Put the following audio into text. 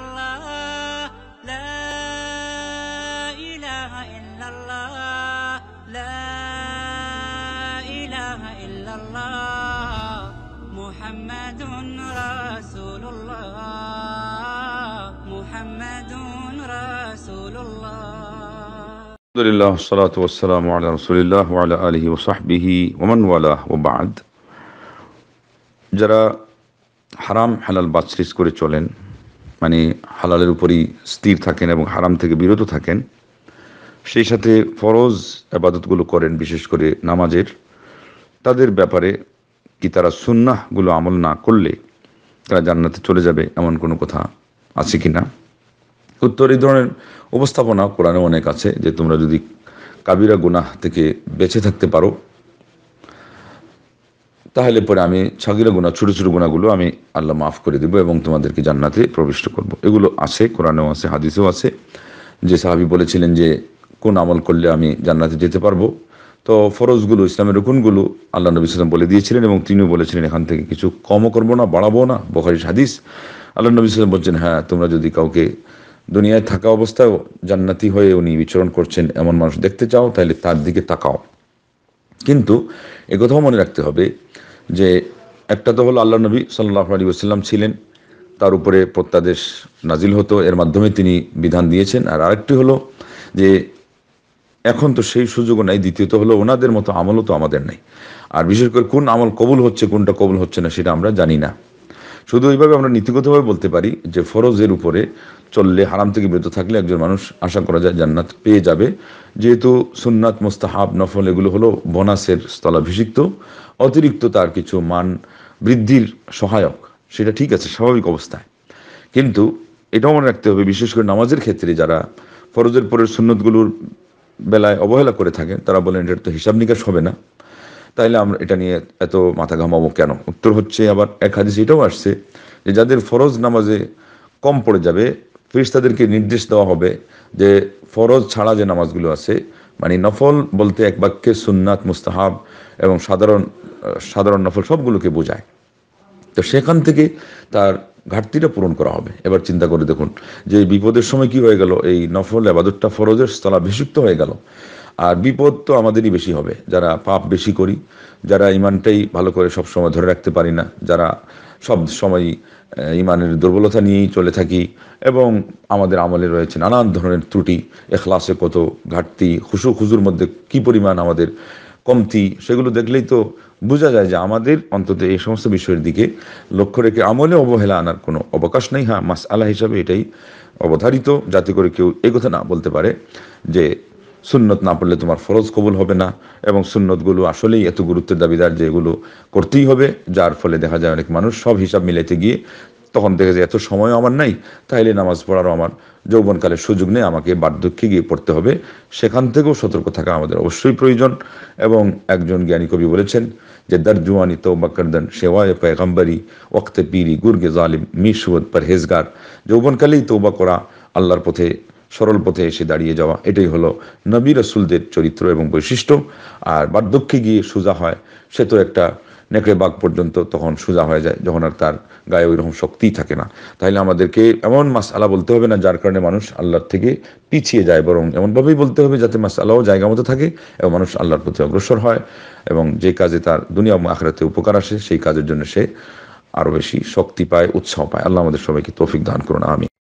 الله لا إله إلا الله لا إله إلا الله محمد رسول الله محمد رسول الله الحمد لله والصلاة والسلام على رسول الله وعلى آله وصحبه ومن والاه وبعد যারা حرام حلال باتشريس كوري چولين মানে হালালের উপরই স্থির থাকেন এবং হারাম থেকে বিরত থাকেন সেই সাথে ফরজ আবাদতগুলো করেন বিশেষ করে নামাজের তাদের ব্যাপারে কি তারা সুন্নাহগুলো আমল না করলে তারা জান্নাতে চলে যাবে এমন কোনো কথা আছে কি না উত্তর এই ধরনের উপস্থাপনা কোরআনে অনেক আছে যে তোমরা যদি কাবিরা গুনাহ থেকে বেঁচে থাকতে পারো তাহলে পরে আমি ছাগিরা গুণা ছোটো ছোটো গুণাগুলো আমি আল্লাহ মাফ করে দেবো এবং তোমাদেরকে জান্নাতে প্রবিষ্ট করব। এগুলো আছে কোরআনেও আছে হাদিসেও আছে যে সাহাবি বলেছিলেন যে কোন আমল করলে আমি জান্নাতে যেতে পারবো তো ফরজগুলো ইসলামের রুকুনগুলো আল্লাহ নবী সাল্লাম বলে দিয়েছিলেন এবং তিনিও বলেছিলেন এখান থেকে কিছু কমও করবো না বাড়াবো না বখারিস হাদিস আল্লাহ নবী সাল্লাম বলছেন হ্যাঁ তোমরা যদি কাউকে দুনিয়ায় থাকা অবস্থায় জান্নাতি হয়ে উনি বিচরণ করছেন এমন মানুষ দেখতে চাও তাহলে তার দিকে তাকাও কিন্তু একথাও মনে রাখতে হবে যে একটা তো হলো আল্লাহ নবী সাল্লাহ আলী ওসাল্লাম ছিলেন তার উপরে প্রত্যাদেশ নাজিল হতো এর মাধ্যমে তিনি বিধান দিয়েছেন আর আরেকটি হলো যে এখন তো সেই সুযোগও নাই দ্বিতীয়ত হলো ওনাদের মতো আমলও তো আমাদের নেই আর বিশেষ করে কোন আমল কবুল হচ্ছে কোনটা কবুল হচ্ছে না সেটা আমরা জানি না শুধু ওইভাবে আমরা নীতিগতভাবে বলতে পারি যে ফরজের উপরে চললে হারাম থেকে বিরত থাকলে একজন মানুষ আশা করা যায় জান্নাত পেয়ে যাবে যেহেতু সুন্নাত মোস্তাহাব নফল এগুলো হলো বোনাসের স্থলাভিষিক্ত অতিরিক্ত তার কিছু মান বৃদ্ধির সহায়ক সেটা ঠিক আছে স্বাভাবিক অবস্থায় কিন্তু এটাও মনে রাখতে হবে বিশেষ করে নামাজের ক্ষেত্রে যারা ফরজের পরের সুন্নতগুলোর বেলায় অবহেলা করে থাকেন তারা বলেন এটার তো হিসাব নিকাশ হবে না তাইলে আমরা এটা নিয়ে এত মাথা ঘামাবো কেন উত্তর হচ্ছে আবার এক হাদিস এটাও আসছে যে যাদের ফরজ নামাজে কম পড়ে যাবে ফিরিস্তাদেরকে নির্দেশ দেওয়া হবে যে ফরজ ছাড়া যে নামাজগুলো আছে মানে নফল বলতে এক বাক্যে সুন্নাত মুস্তাহাব এবং সাধারণ সাধারণ নফল সবগুলোকে বোঝায় তো সেখান থেকে তার ঘাটতিটা পূরণ করা হবে এবার চিন্তা করে দেখুন যে বিপদের সময় কি হয়ে গেল এই নফল আবাদতটা ফরজের স্থলাভিষিক্ত হয়ে গেল আর বিপদ তো আমাদেরই বেশি হবে যারা পাপ বেশি করি যারা ইমানটাই ভালো করে সব সময় ধরে রাখতে পারি না যারা সব সময় ইমানের দুর্বলতা নিয়েই চলে থাকি এবং আমাদের আমলে রয়েছে নানান ধরনের ত্রুটি এখলাসে কত ঘাটতি খুশু খুজুর মধ্যে কি পরিমাণ আমাদের কমতি সেগুলো দেখলেই তো বোঝা যায় যে আমাদের অন্তত এই সমস্ত বিষয়ের দিকে লক্ষ্য রেখে আমলে অবহেলা আনার কোনো অবকাশ নেই হ্যাঁ মাস আলা হিসাবে এটাই অবধারিত যাতে করে কেউ এ কথা না বলতে পারে যে সুন্নত না পড়লে তোমার ফরজ কবুল হবে না এবং সুন্নতগুলো আসলেই এত গুরুত্বের দাবিদার যে এগুলো করতেই হবে যার ফলে দেখা যায় অনেক মানুষ সব হিসাব মিলাইতে গিয়ে তখন দেখা যায় এত সময় আমার নাই তাইলে নামাজ পড়ারও আমার যৌবনকালে সুযোগ নেই আমাকে বার্ধক্যে গিয়ে পড়তে হবে সেখান থেকেও সতর্ক থাকা আমাদের অবশ্যই প্রয়োজন এবং একজন জ্ঞানী কবি বলেছেন যে দার জুয়ানি তো বাকরদন সেওয়ায় পেগম্বরি ওক্তে পিরি গুর্গে জালিম মিশুয়দ পরহেজগার যৌবনকালেই তৌবা করা আল্লাহর পথে সরল পথে এসে দাঁড়িয়ে যাওয়া এটাই হলো নবী রসুলদের চরিত্র এবং বৈশিষ্ট্য আর বার্ধক্যে গিয়ে সোজা হয় সে তো একটা নেকড়ে বাঘ পর্যন্ত তখন সোজা হয়ে যায় যখন আর তার গায়ে ওই রকম শক্তি থাকে না তাহলে আমাদেরকে এমন মাস আলা বলতে হবে না যার কারণে মানুষ আল্লাহর থেকে পিছিয়ে যায় বরং এমনভাবেই বলতে হবে যাতে মাস মাসালাও জায়গা মতো থাকে এবং মানুষ আল্লাহর প্রতি অগ্রসর হয় এবং যে কাজে তার দুনিয়া আখড়াতে উপকার আসে সেই কাজের জন্য সে আরও বেশি শক্তি পায় উৎসাহ পায় আল্লাহ আমাদের সবাইকে তৌফিক দান করুন আমি